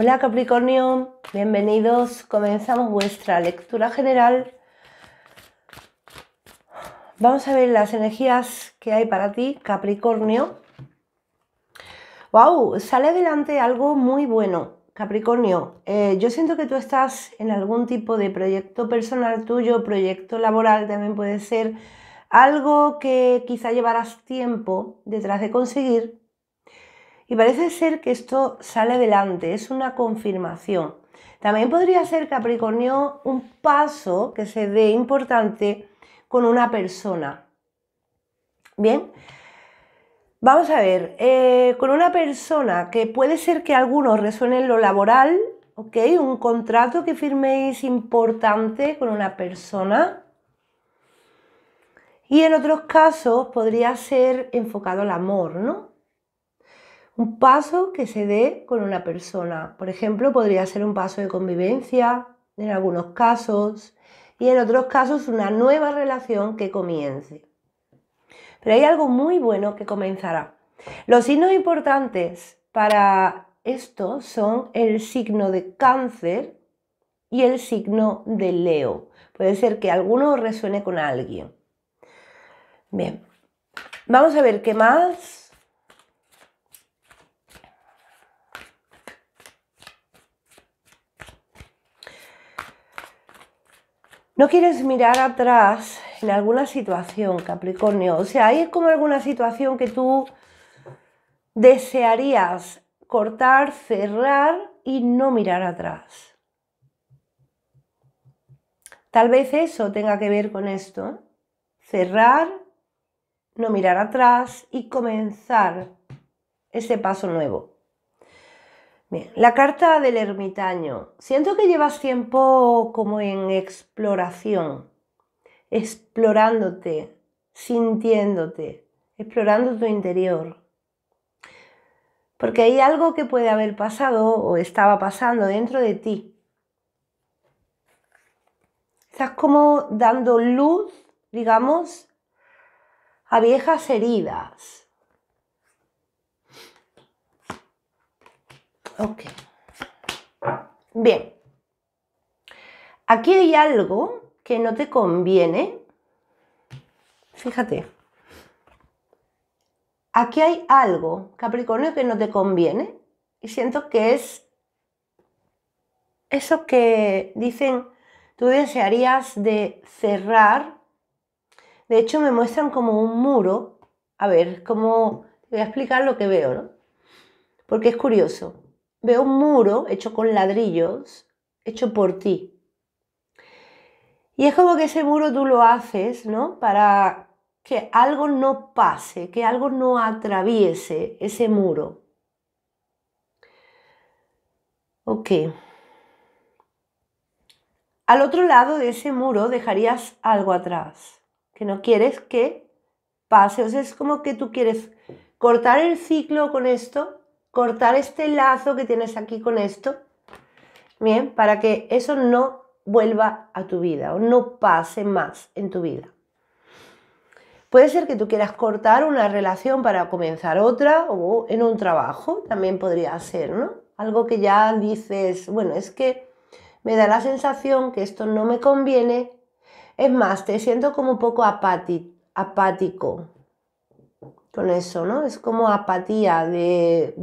Hola Capricornio, bienvenidos. Comenzamos vuestra lectura general. Vamos a ver las energías que hay para ti, Capricornio. ¡Wow! Sale adelante algo muy bueno, Capricornio. Eh, yo siento que tú estás en algún tipo de proyecto personal tuyo, proyecto laboral también puede ser, algo que quizá llevarás tiempo detrás de conseguir y parece ser que esto sale adelante, es una confirmación. También podría ser Capricornio un paso que se dé importante con una persona. Bien, vamos a ver, eh, con una persona que puede ser que algunos resuenen lo laboral, ¿ok? Un contrato que firméis importante con una persona. Y en otros casos podría ser enfocado al amor, ¿no? un paso que se dé con una persona. Por ejemplo, podría ser un paso de convivencia en algunos casos y en otros casos una nueva relación que comience. Pero hay algo muy bueno que comenzará. Los signos importantes para esto son el signo de cáncer y el signo de Leo. Puede ser que alguno resuene con alguien. Bien, vamos a ver qué más no quieres mirar atrás en alguna situación, Capricornio. O sea, hay como alguna situación que tú desearías cortar, cerrar y no mirar atrás. Tal vez eso tenga que ver con esto. ¿eh? Cerrar, no mirar atrás y comenzar ese paso nuevo la carta del ermitaño. Siento que llevas tiempo como en exploración, explorándote, sintiéndote, explorando tu interior. Porque hay algo que puede haber pasado o estaba pasando dentro de ti. Estás como dando luz, digamos, a viejas heridas, Ok. Bien. Aquí hay algo que no te conviene. Fíjate. Aquí hay algo, Capricornio, que no te conviene. Y siento que es eso que dicen, tú desearías de cerrar. De hecho, me muestran como un muro. A ver, como... Te voy a explicar lo que veo, ¿no? Porque es curioso veo un muro hecho con ladrillos, hecho por ti. Y es como que ese muro tú lo haces, ¿no? Para que algo no pase, que algo no atraviese ese muro. Ok. Al otro lado de ese muro dejarías algo atrás, que no quieres que pase. O sea, es como que tú quieres cortar el ciclo con esto cortar este lazo que tienes aquí con esto, bien, para que eso no vuelva a tu vida o no pase más en tu vida. Puede ser que tú quieras cortar una relación para comenzar otra o en un trabajo, también podría ser, ¿no? Algo que ya dices, bueno, es que me da la sensación que esto no me conviene. Es más, te siento como un poco apático, con eso, ¿no? Es como apatía de,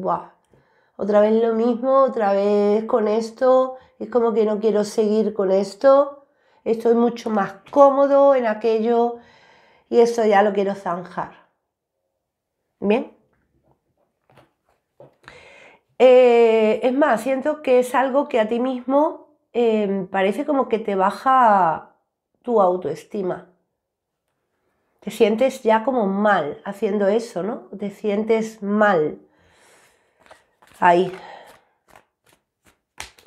otra vez lo mismo, otra vez con esto, es como que no quiero seguir con esto, estoy mucho más cómodo en aquello y eso ya lo quiero zanjar. Bien. Eh, es más, siento que es algo que a ti mismo eh, parece como que te baja tu autoestima. Te sientes ya como mal haciendo eso, ¿no? Te sientes mal. Ahí.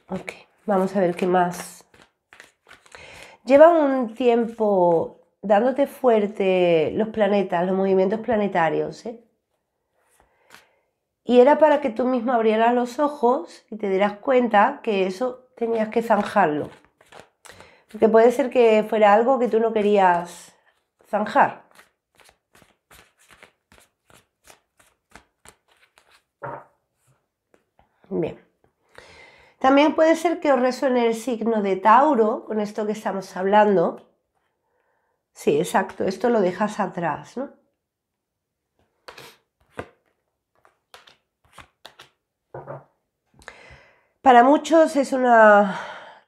Ok, vamos a ver qué más. Lleva un tiempo dándote fuerte los planetas, los movimientos planetarios, ¿eh? Y era para que tú mismo abrieras los ojos y te dieras cuenta que eso tenías que zanjarlo. Porque puede ser que fuera algo que tú no querías zanjar. Bien. También puede ser que os resuene el signo de Tauro con esto que estamos hablando. Sí, exacto, esto lo dejas atrás, ¿no? Para muchos es una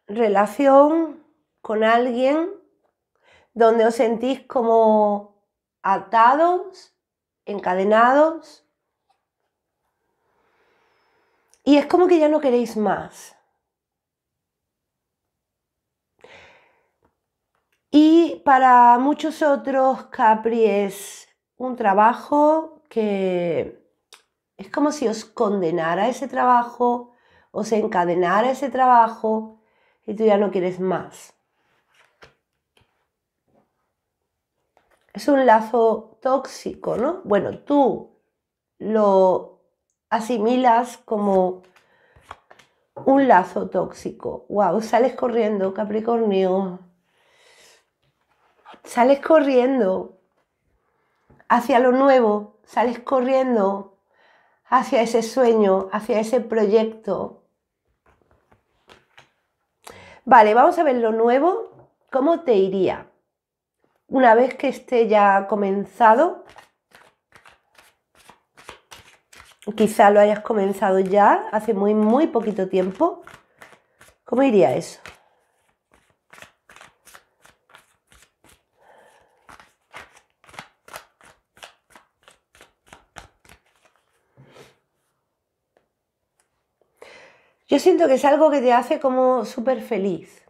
relación con alguien donde os sentís como atados, encadenados, y es como que ya no queréis más. Y para muchos otros, Capri es un trabajo que es como si os condenara ese trabajo, os encadenara ese trabajo y tú ya no quieres más. Es un lazo tóxico, ¿no? Bueno, tú lo asimilas como un lazo tóxico. Wow, sales corriendo, Capricornio. Sales corriendo hacia lo nuevo, sales corriendo hacia ese sueño, hacia ese proyecto. Vale, vamos a ver lo nuevo. ¿Cómo te iría? Una vez que esté ya comenzado, Quizá lo hayas comenzado ya hace muy, muy poquito tiempo. ¿Cómo iría eso? Yo siento que es algo que te hace como súper feliz.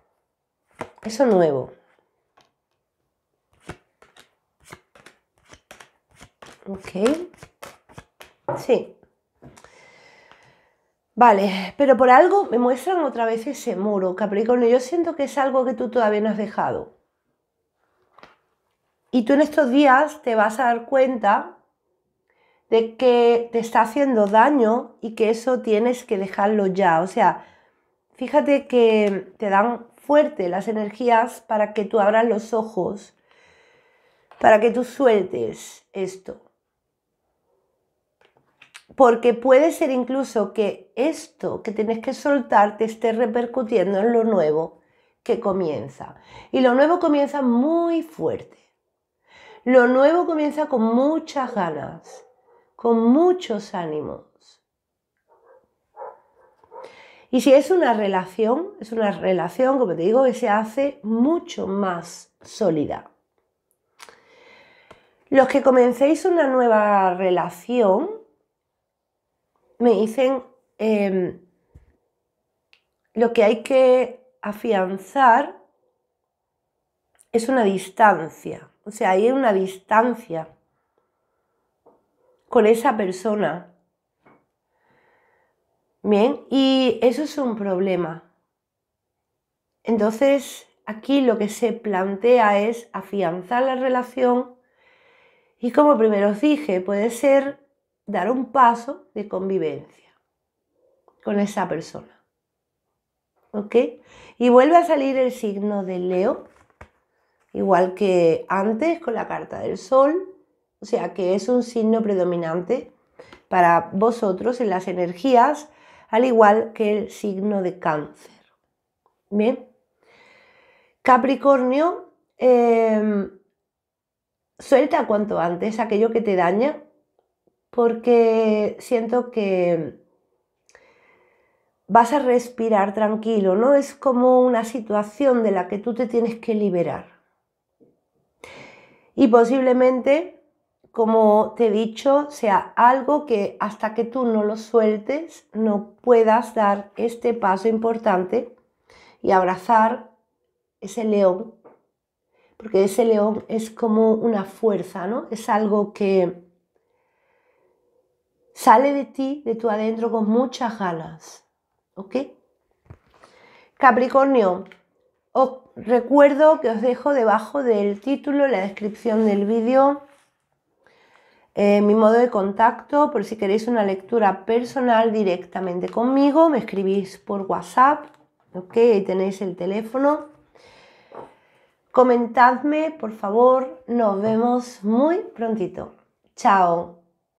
Eso nuevo. Ok. Sí. Vale, pero por algo me muestran otra vez ese muro, Capricornio. Yo siento que es algo que tú todavía no has dejado. Y tú en estos días te vas a dar cuenta de que te está haciendo daño y que eso tienes que dejarlo ya. O sea, fíjate que te dan fuerte las energías para que tú abras los ojos, para que tú sueltes esto porque puede ser incluso que esto que tienes que soltar te esté repercutiendo en lo nuevo que comienza. Y lo nuevo comienza muy fuerte. Lo nuevo comienza con muchas ganas, con muchos ánimos. Y si es una relación, es una relación, como te digo, que se hace mucho más sólida. Los que comencéis una nueva relación, me dicen em, lo que hay que afianzar es una distancia. O sea, hay una distancia con esa persona. Bien, y eso es un problema. Entonces, aquí lo que se plantea es afianzar la relación y como primero os dije, puede ser dar un paso de convivencia con esa persona. ¿Ok? Y vuelve a salir el signo de Leo, igual que antes con la carta del Sol, o sea que es un signo predominante para vosotros en las energías, al igual que el signo de cáncer. Bien. Capricornio, em, suelta cuanto antes aquello que te daña porque siento que vas a respirar tranquilo, ¿no? Es como una situación de la que tú te tienes que liberar. Y posiblemente, como te he dicho, sea algo que hasta que tú no lo sueltes, no puedas dar este paso importante y abrazar ese león, porque ese león es como una fuerza, ¿no? Es algo que Sale de ti, de tu adentro, con muchas ganas. ¿Ok? Capricornio, os recuerdo que os dejo debajo del título, en la descripción del vídeo, eh, mi modo de contacto, por si queréis una lectura personal directamente conmigo, me escribís por WhatsApp, ok, ahí tenéis el teléfono. Comentadme, por favor, nos vemos muy prontito. Chao.